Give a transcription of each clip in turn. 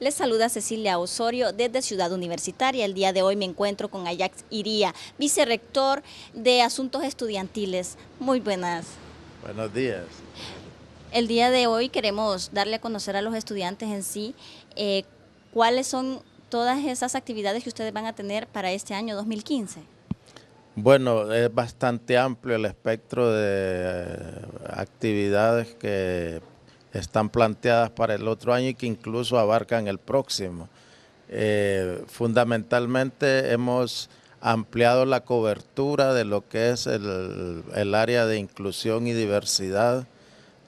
Les saluda Cecilia Osorio desde Ciudad Universitaria. El día de hoy me encuentro con Ayax Iría, vicerrector de Asuntos Estudiantiles. Muy buenas. Buenos días. El día de hoy queremos darle a conocer a los estudiantes en sí eh, cuáles son todas esas actividades que ustedes van a tener para este año 2015. Bueno, es bastante amplio el espectro de eh, actividades que están planteadas para el otro año y que incluso abarcan el próximo. Eh, fundamentalmente hemos ampliado la cobertura de lo que es el, área de inclusión y diversidad,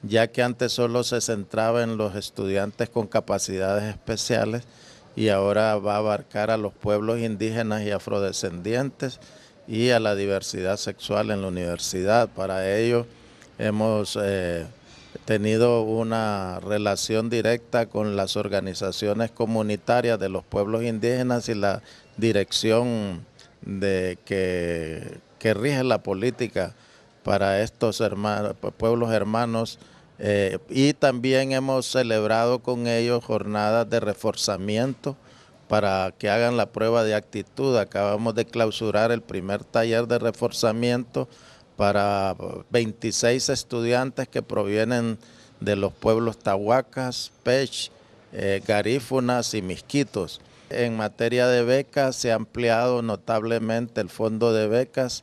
ya que antes solo se centraba en los estudiantes con capacidades especiales y ahora va a abarcar a los pueblos indígenas y afrodescendientes y a la diversidad sexual en la universidad. Para ello hemos... Eh, tenido una relación directa con las organizaciones comunitarias de los pueblos indígenas y la dirección de que, rige la política para estos pueblos hermanos eh, y también hemos celebrado con ellos jornadas de reforzamiento para que hagan la prueba de actitud. Acabamos de clausurar el primer taller de reforzamiento para 26 estudiantes que provienen de los pueblos Tahuacas, Pech, eh, Garífunas y Misquitos. En materia de becas se ha ampliado notablemente el fondo de becas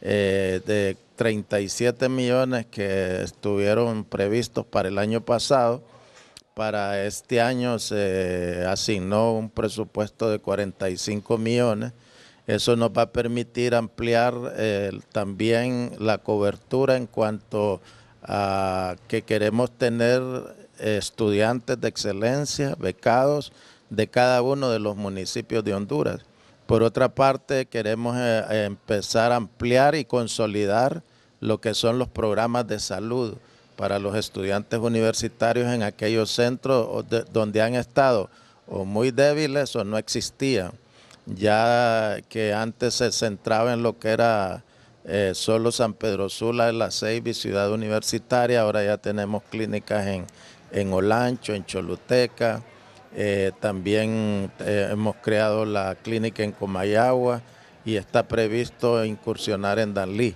eh, de 37 millones que estuvieron previstos para el año pasado. Para este año se asignó un presupuesto de 45 millones eso nos va a permitir ampliar eh, también la cobertura en cuanto a que queremos tener eh, estudiantes de excelencia, becados de cada uno de los municipios de Honduras. Por otra parte, queremos eh, empezar a ampliar y consolidar lo que son los programas de salud para los estudiantes universitarios en aquellos centros donde han estado o muy débiles o no existían ya que antes se centraba en lo que era eh, solo San Pedro Sula, La Ceiba Ciudad Universitaria, ahora ya tenemos clínicas en, Olancho, en Choluteca, eh, también eh, hemos creado la clínica en Comayagua y está previsto incursionar en Danlí.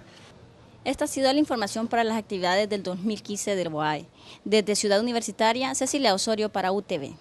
Esta ha sido la información para las actividades del 2015 del BOAE. Desde Ciudad Universitaria, Cecilia Osorio para UTV.